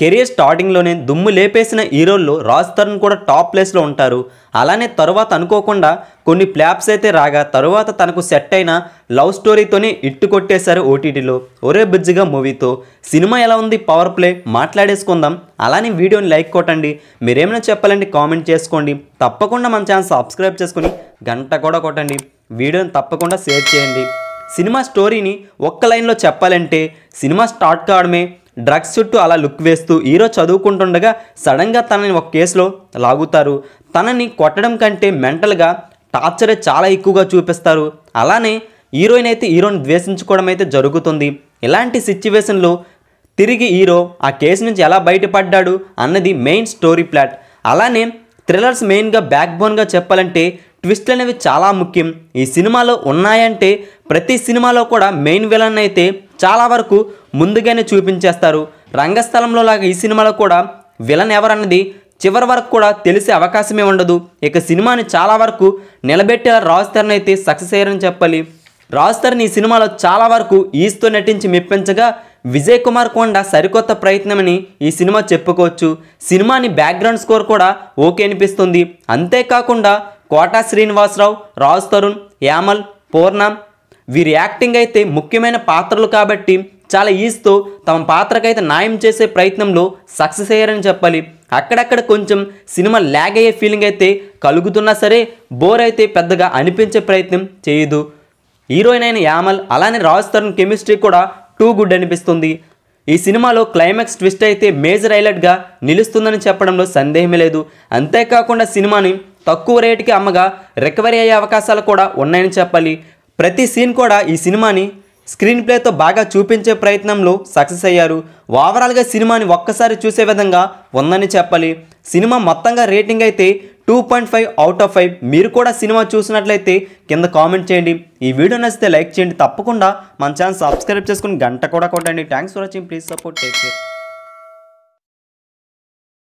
career స్టార్టింగ్లోనే దుమ్ము లేపేసిన హీరోల్లో రాజ్ తరుణ్ కూడా టాప్ ప్లేస్లో ఉంటారు అలానే తరువాత అనుకోకుండా కొన్ని ప్లాప్స్ అయితే రాగా తరువాత తనకు సెట్ అయిన లవ్ స్టోరీతోనే ఇట్టు కొట్టేశారు ఓటీటీలో ఒరే బ్రిడ్జ్గా మూవీతో సినిమా ఎలా ఉంది పవర్ ప్లే మాట్లాడేసుకుందాం అలానే వీడియోని లైక్ కొట్టండి మీరేమైనా చెప్పాలంటే కామెంట్ చేసుకోండి తప్పకుండా మన ఛానల్ సబ్స్క్రైబ్ చేసుకుని గంట కూడా కొట్టండి వీడియోని తప్పకుండా షేర్ చేయండి సినిమా స్టోరీని ఒక్క లైన్లో చెప్పాలంటే సినిమా స్టార్ట్ కావడమే డ్రగ్స్ చుట్టూ అలా లుక్ వేస్తూ హీరో చదువుకుంటుండగా సడన్గా తనని ఒక కేసులో లాగుతారు తనని కొట్టడం కంటే మెంటల్గా టార్చరే చాలా ఎక్కువగా చూపిస్తారు అలానే హీరోయిన్ అయితే హీరోని ద్వేషించుకోవడం అయితే జరుగుతుంది ఇలాంటి సిచ్యువేషన్లో తిరిగి హీరో ఆ కేసు నుంచి ఎలా బయటపడ్డాడు అన్నది మెయిన్ స్టోరీ ప్లాట్ అలానే థ్రిల్లర్స్ మెయిన్గా బ్యాక్ బోన్గా చెప్పాలంటే ట్విస్ట్లు అనేవి చాలా ముఖ్యం ఈ సినిమాలో ఉన్నాయంటే ప్రతి సినిమాలో కూడా మెయిన్ విలన్ అయితే చాలా వరకు ముందుగానే చూపించేస్తారు రంగస్థలంలో లాగా ఈ సినిమాలో కూడా విలన్ ఎవరన్నది చివరి వరకు కూడా తెలిసే అవకాశమే ఉండదు ఇక సినిమాని చాలా వరకు నిలబెట్టేలా రాజ్ తరణ్ అయితే సక్సెస్ అయ్యారని చెప్పాలి రాజ్ తరణ్ ఈ సినిమాలో చాలా వరకు ఈస్తో నటించి మెప్పించగా విజయ్ కుమార్ కొండ సరికొత్త ప్రయత్నమని ఈ సినిమా చెప్పుకోవచ్చు సినిమాని బ్యాక్గ్రౌండ్ స్కోర్ కూడా ఓకే అనిపిస్తుంది అంతేకాకుండా కోటా శ్రీనివాసరావు రాజ్ తరుణ్ యామల్ పూర్ణ వీరి యాక్టింగ్ అయితే ముఖ్యమైన పాత్రలు కాబట్టి చాలా ఈజ్తో తమ పాత్రకైతే న్యాయం చేసే ప్రయత్నంలో సక్సెస్ అయ్యారని చెప్పాలి అక్కడక్కడ కొంచెం సినిమా ల్యాగ్ అయ్యే ఫీలింగ్ అయితే కలుగుతున్నా సరే బోర్ అయితే పెద్దగా అనిపించే ప్రయత్నం చేయదు హీరోయిన్ అయిన యామల్ అలానే రాజ్ తరుణ్ కెమిస్ట్రీ కూడా టూ గుడ్ అనిపిస్తుంది ఈ సినిమాలో క్లైమాక్స్ ట్విస్ట్ అయితే మేజర్ హైలైట్గా నిలుస్తుందని చెప్పడంలో సందేహమే లేదు అంతేకాకుండా సినిమాని తక్కువ రేటుకి అమ్మగా రికవరీ అయ్యే అవకాశాలు కూడా ఉన్నాయని చెప్పాలి ప్రతి సీన్ కూడా ఈ సినిమాని స్క్రీన్ ప్లేతో బాగా చూపించే ప్రయత్నంలో సక్సెస్ అయ్యారు ఓవరాల్గా సినిమాని ఒక్కసారి చూసే విధంగా ఉందని చెప్పాలి సినిమా మొత్తంగా రేటింగ్ అయితే two point five out of five మీరు కూడా సినిమా చూసినట్లయితే కింద కామెంట్ చేయండి ఈ వీడియో నచ్చితే లైక్ చేయండి తప్పకుండా మన ఛానల్ సబ్స్క్రైబ్ చేసుకుని గంట కూడా కొట్టండి thanks for watching please support take care